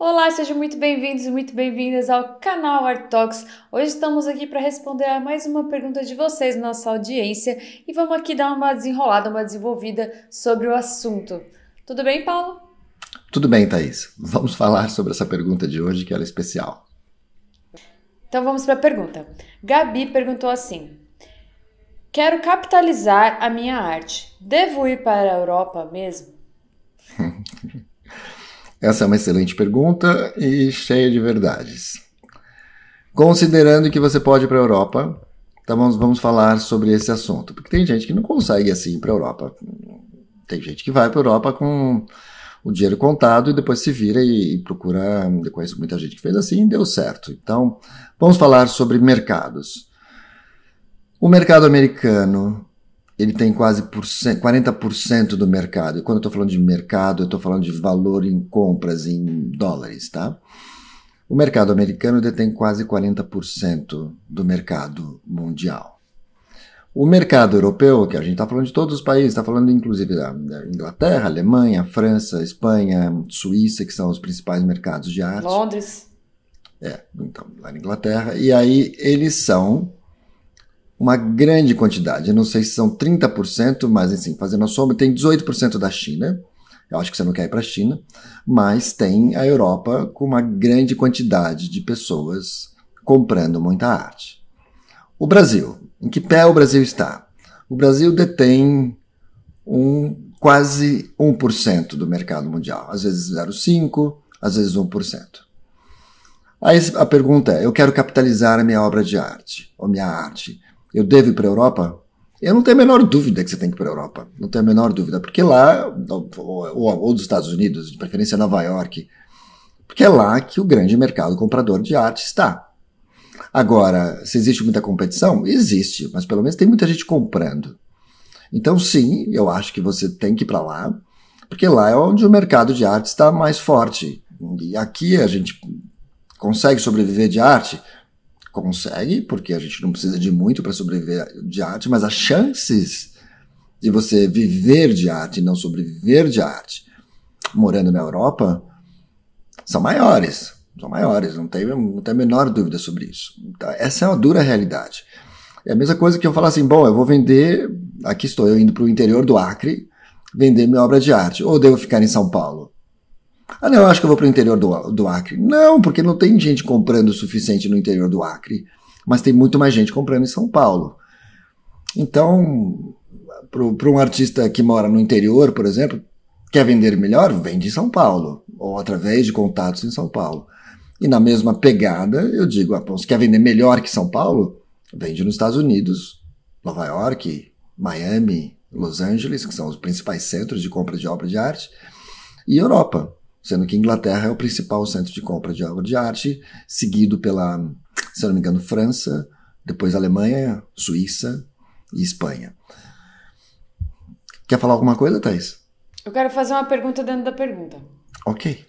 Olá, sejam muito bem-vindos e muito bem-vindas ao canal Art Talks. Hoje estamos aqui para responder a mais uma pergunta de vocês, nossa audiência, e vamos aqui dar uma desenrolada, uma desenvolvida sobre o assunto. Tudo bem, Paulo? Tudo bem, Thaís. Vamos falar sobre essa pergunta de hoje que ela é especial. Então vamos para a pergunta. Gabi perguntou assim: Quero capitalizar a minha arte. Devo ir para a Europa mesmo? Essa é uma excelente pergunta e cheia de verdades. Considerando que você pode ir para a Europa, então vamos, vamos falar sobre esse assunto. Porque tem gente que não consegue assim para a Europa. Tem gente que vai para a Europa com o dinheiro contado e depois se vira e, e procura. Eu conheço muita gente que fez assim e deu certo. Então, vamos falar sobre mercados. O mercado americano ele tem quase por cento, 40% do mercado. E quando eu estou falando de mercado, eu estou falando de valor em compras em dólares, tá? O mercado americano detém quase 40% do mercado mundial. O mercado europeu, que a gente está falando de todos os países, está falando inclusive da Inglaterra, Alemanha, França, Espanha, Suíça, que são os principais mercados de arte. Londres. É, então, lá na Inglaterra. E aí eles são uma grande quantidade. Eu não sei se são 30%, mas assim, fazendo a soma, tem 18% da China. Eu acho que você não quer ir para a China, mas tem a Europa com uma grande quantidade de pessoas comprando muita arte. O Brasil. Em que pé o Brasil está? O Brasil detém um, quase 1% do mercado mundial, às vezes 0,5%, às vezes 1%. Aí a pergunta é: eu quero capitalizar a minha obra de arte, ou minha arte eu devo ir para a Europa? Eu não tenho a menor dúvida que você tem que ir para a Europa. Não tenho a menor dúvida. Porque lá, ou, ou, ou dos Estados Unidos, de preferência Nova York, porque é lá que o grande mercado comprador de arte está. Agora, se existe muita competição? Existe, mas pelo menos tem muita gente comprando. Então, sim, eu acho que você tem que ir para lá, porque lá é onde o mercado de arte está mais forte. E aqui a gente consegue sobreviver de arte consegue, porque a gente não precisa de muito para sobreviver de arte, mas as chances de você viver de arte e não sobreviver de arte morando na Europa são maiores. São maiores, não tem, não tem a menor dúvida sobre isso. Então, essa é uma dura realidade. É a mesma coisa que eu falar assim: bom, eu vou vender, aqui estou eu indo para o interior do Acre, vender minha obra de arte, ou devo ficar em São Paulo? Ah, não, eu acho que eu vou para o interior do, do Acre. Não, porque não tem gente comprando o suficiente no interior do Acre, mas tem muito mais gente comprando em São Paulo. Então, para um artista que mora no interior, por exemplo, quer vender melhor, vende em São Paulo, ou através de contatos em São Paulo. E na mesma pegada, eu digo, ah, você quer vender melhor que São Paulo? Vende nos Estados Unidos, Nova York, Miami, Los Angeles, que são os principais centros de compra de obra de arte, e Europa sendo que Inglaterra é o principal centro de compra de obra de arte, seguido pela, se não me engano, França, depois Alemanha, Suíça e Espanha. Quer falar alguma coisa, Thais? Eu quero fazer uma pergunta dentro da pergunta. Ok.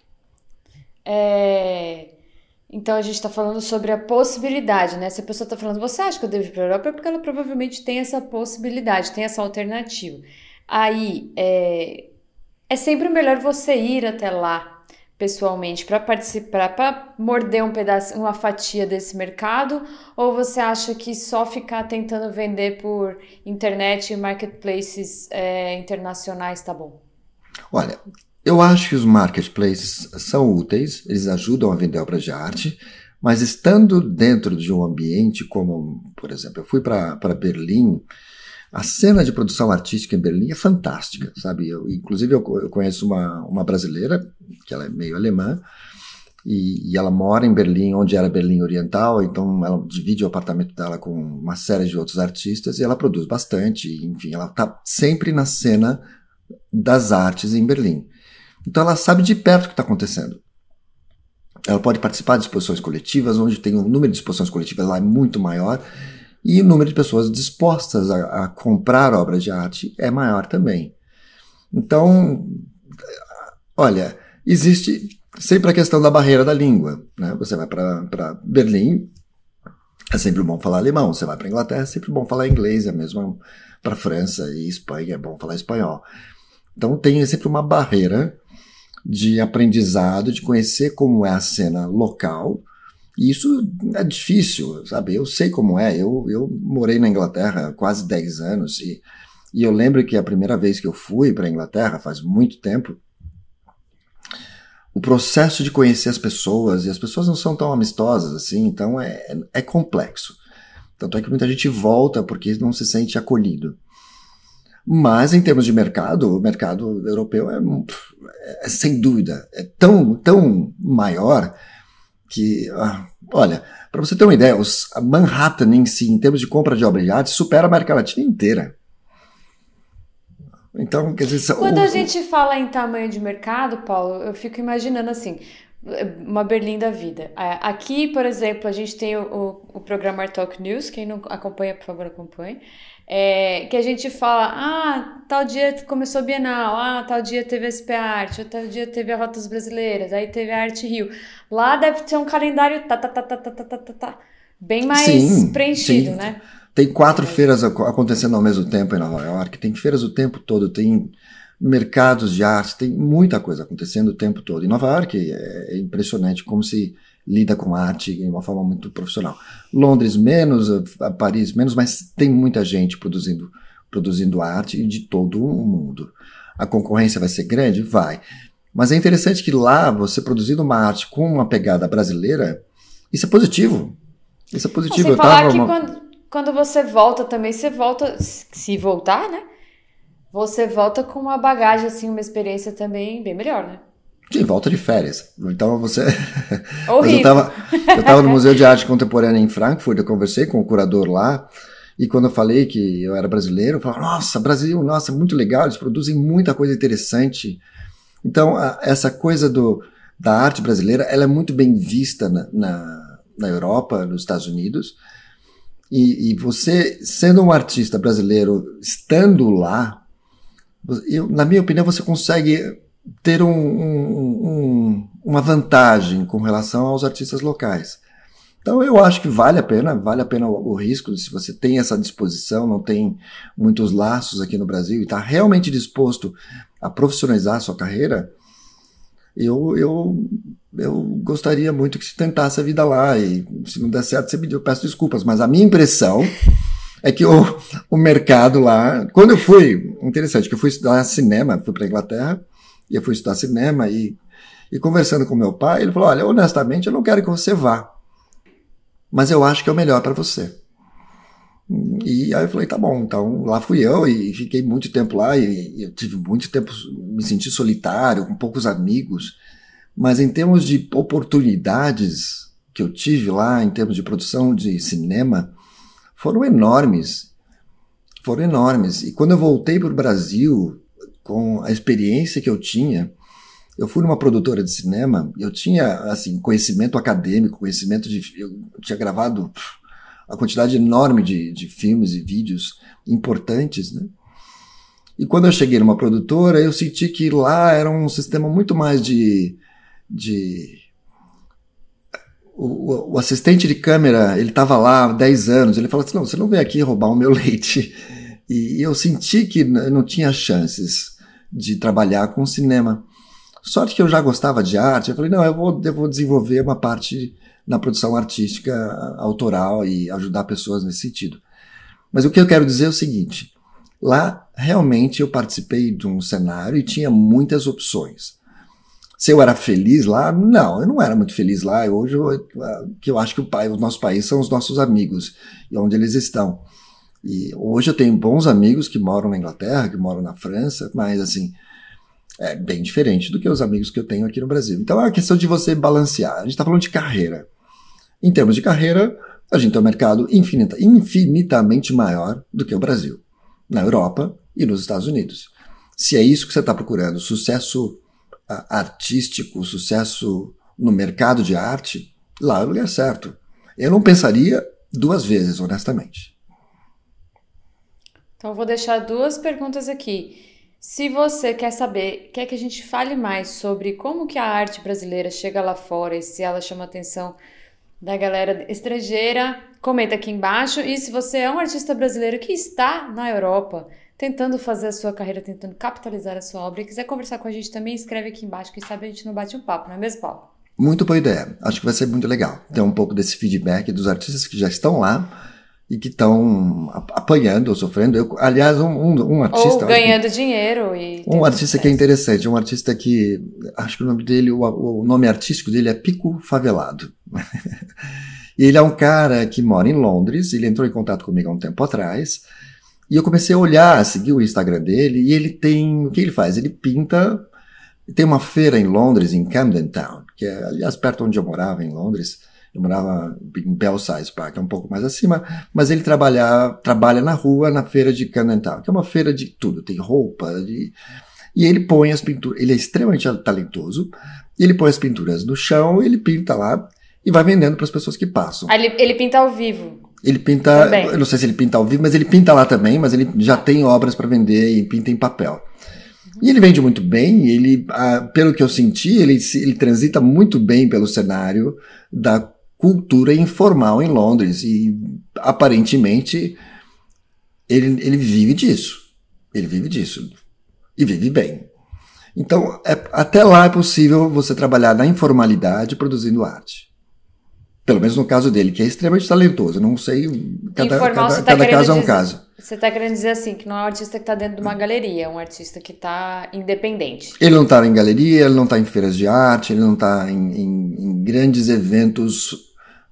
É... Então a gente está falando sobre a possibilidade, né? Se a pessoa está falando, você acha que eu devo ir para a Europa? É porque ela provavelmente tem essa possibilidade, tem essa alternativa. Aí, é é sempre melhor você ir até lá pessoalmente para participar, para morder um pedaço, uma fatia desse mercado, ou você acha que só ficar tentando vender por internet e marketplaces é, internacionais tá bom? Olha, eu acho que os marketplaces são úteis, eles ajudam a vender obras de arte, mas estando dentro de um ambiente como, por exemplo, eu fui para Berlim a cena de produção artística em Berlim é fantástica, sabe? Eu, inclusive, eu, eu conheço uma, uma brasileira, que ela é meio alemã, e, e, ela mora em Berlim, onde era Berlim Oriental, então ela divide o apartamento dela com uma série de outros artistas e ela produz bastante, enfim, ela está sempre na cena das artes em Berlim. Então ela sabe de perto o que está acontecendo. Ela pode participar de exposições coletivas, onde tem um número de exposições coletivas lá é muito maior e o número de pessoas dispostas a, a comprar obras de arte é maior também. Então, olha, existe sempre a questão da barreira da língua. Né? Você vai para Berlim, é sempre bom falar alemão. Você vai para Inglaterra, é sempre bom falar inglês. É mesmo para França e Espanha, é bom falar espanhol. Então tem sempre uma barreira de aprendizado, de conhecer como é a cena local e isso é difícil, sabe? Eu sei como é. Eu, eu morei na Inglaterra quase 10 anos e, e eu lembro que a primeira vez que eu fui para a Inglaterra, faz muito tempo, o processo de conhecer as pessoas, e as pessoas não são tão amistosas assim, então é, é complexo. Tanto é que muita gente volta porque não se sente acolhido. Mas em termos de mercado, o mercado europeu é, é, é sem dúvida, é tão, tão maior que, ah, olha, para você ter uma ideia, os, Manhattan em si, em termos de compra de obra de arte, supera a América Latina inteira. Então, quer dizer, quando o, a gente fala em tamanho de mercado, Paulo, eu fico imaginando assim, uma Berlim da vida. Aqui, por exemplo, a gente tem o, o programa Art Talk News, quem não acompanha, por favor, acompanhe. É, que a gente fala, ah, tal dia começou a Bienal, ah, tal dia teve a SP Arte, tal dia teve a Rotas Brasileiras, aí teve a Arte Rio. Lá deve ter um calendário tá, tá, tá, tá, tá, tá, tá, tá, tá bem mais sim, preenchido, sim. né? Tem quatro feiras acontecendo ao mesmo tempo em Nova York, tem feiras o tempo todo, tem mercados de arte, tem muita coisa acontecendo o tempo todo. Em Nova York é, é impressionante como se lida com arte de uma forma muito profissional. Londres menos, eh, Paris menos, mas tem muita gente produzindo, produzindo arte de todo o mundo. A concorrência vai ser grande? Vai. Mas é interessante que lá, você produzindo uma arte com uma pegada brasileira, isso é positivo. Isso é positivo. Sem falar que uma... quando, quando você volta também, você volta, se voltar, né? Você volta com uma bagagem, assim, uma experiência também bem melhor, né? de volta de férias. Então você. eu estava eu tava no Museu de Arte Contemporânea em Frankfurt, eu conversei com o curador lá. E quando eu falei que eu era brasileiro, eu nossa, Brasil, nossa, muito legal, eles produzem muita coisa interessante. Então, a, essa coisa do, da arte brasileira, ela é muito bem vista na, na, na Europa, nos Estados Unidos. E, e, você, sendo um artista brasileiro, estando lá, eu, na minha opinião, você consegue ter um, um, uma vantagem com relação aos artistas locais. Então eu acho que vale a pena, vale a pena o, o risco, se você tem essa disposição, não tem muitos laços aqui no Brasil e está realmente disposto a profissionalizar a sua carreira, eu, eu, eu gostaria muito que se tentasse a vida lá. E se não der certo, você me eu peço desculpas. Mas a minha impressão é que o, o mercado lá. Quando eu fui, interessante, que eu fui estudar cinema, fui para Inglaterra, e eu fui estudar cinema e, e conversando com meu pai, ele falou: Olha, honestamente, eu não quero que você vá, mas eu acho que é o melhor para você. E aí eu falei, tá bom, então lá fui eu e fiquei muito tempo lá e, eu tive muito tempo, me senti solitário, com poucos amigos, mas em termos de oportunidades que eu tive lá, em termos de produção de cinema, foram enormes, foram enormes. E quando eu voltei para o Brasil, com a experiência que eu tinha, eu fui numa produtora de cinema, eu tinha assim conhecimento acadêmico, conhecimento de eu tinha gravado a quantidade enorme de, de filmes e vídeos importantes, né? E quando eu cheguei numa produtora, eu senti que lá era um sistema muito mais de, de o, o, assistente de câmera, ele estava lá há 10 anos, ele falou assim, não, você não vem aqui roubar o meu leite. E eu senti que não tinha chances de trabalhar com cinema. Sorte que eu já gostava de arte, eu falei, não, eu vou, eu vou desenvolver uma parte na produção artística autoral e ajudar pessoas nesse sentido. Mas o que eu quero dizer é o seguinte: lá realmente eu participei de um cenário e tinha muitas opções. Se eu era feliz lá, não, eu não era muito feliz lá. Hoje, eu, que eu acho que o, pai, o nosso país são os nossos amigos e onde eles estão. E hoje eu tenho bons amigos que moram na Inglaterra, que moram na França, mas assim, é bem diferente do que os amigos que eu tenho aqui no Brasil. Então é a questão de você balancear. A gente está falando de carreira. Em termos de carreira, a gente tem um mercado infinita, infinitamente maior do que o Brasil, na Europa e nos Estados Unidos. Se é isso que você está procurando, sucesso uh, artístico, sucesso no mercado de arte, lá é o lugar certo. Eu não pensaria duas vezes, honestamente. Então, vou deixar duas perguntas aqui. Se você quer saber, quer que a gente fale mais sobre como que a arte brasileira chega lá fora e se ela chama atenção da galera estrangeira, comenta aqui embaixo. E se você é um artista brasileiro que está na Europa, tentando fazer a sua carreira, tentando capitalizar a sua obra e quiser conversar com a gente também, escreve aqui embaixo, que sabe a gente não bate um papo, não é mesmo, Paulo? Muito boa ideia. Acho que vai ser muito legal ter um pouco desse feedback dos artistas que já estão lá e que estão apanhando ou sofrendo. Eu, aliás, um, um, um artista. Ou ganhando que, dinheiro. E um artista sucesso. que é interessante, um artista que. Acho que o nome dele, o, o nome artístico dele é Pico Favelado. ele é um cara que mora em Londres, ele entrou em contato comigo há um tempo atrás. E eu comecei a olhar, a seguir o Instagram dele, e ele tem. O que ele faz? Ele pinta. Tem uma feira em Londres, em Camden Town, que é, aliás, perto onde eu morava, em Londres eu morava em Belsize Park, é um pouco mais acima, mas ele trabalha, trabalha na rua, na feira de Canantal, que é uma feira de tudo, tem roupa, de... e ele põe as pinturas, ele é extremamente talentoso, ele põe as pinturas no chão, ele pinta lá e vai vendendo para as pessoas que passam. Ah, ele, ele pinta ao vivo. Ele pinta, também. eu não sei se ele pinta ao vivo, mas ele pinta lá também, mas ele já tem obras para vender e pinta em papel. E ele vende muito bem, ele, ah, pelo que eu senti, ele, ele transita muito bem pelo cenário da cultura informal em Londres e aparentemente ele, ele vive disso. Ele vive disso. E vive bem. Então, é, até lá é possível você trabalhar na informalidade produzindo arte. Pelo menos no caso dele, que é extremamente talentoso. Não sei, cada, Informal, cada, tá cada caso é um caso. Você está querendo dizer assim, que não é um artista que está dentro de uma galeria, é um artista que está independente. Ele não está em galeria, ele não está em feiras de arte, ele não está em, em, em grandes eventos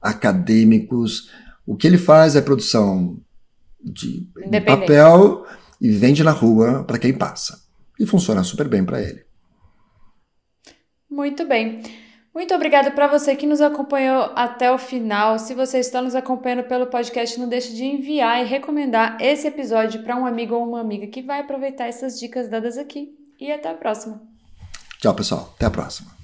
acadêmicos. O que ele faz é produção de, papel e vende na rua para quem passa. E funciona super bem para ele. Muito bem. Muito obrigada para você que nos acompanhou até o final. Se você está nos acompanhando pelo podcast, não deixe de enviar e recomendar esse episódio para um amigo ou uma amiga que vai aproveitar essas dicas dadas aqui. E até a próxima. Tchau, pessoal. Até a próxima.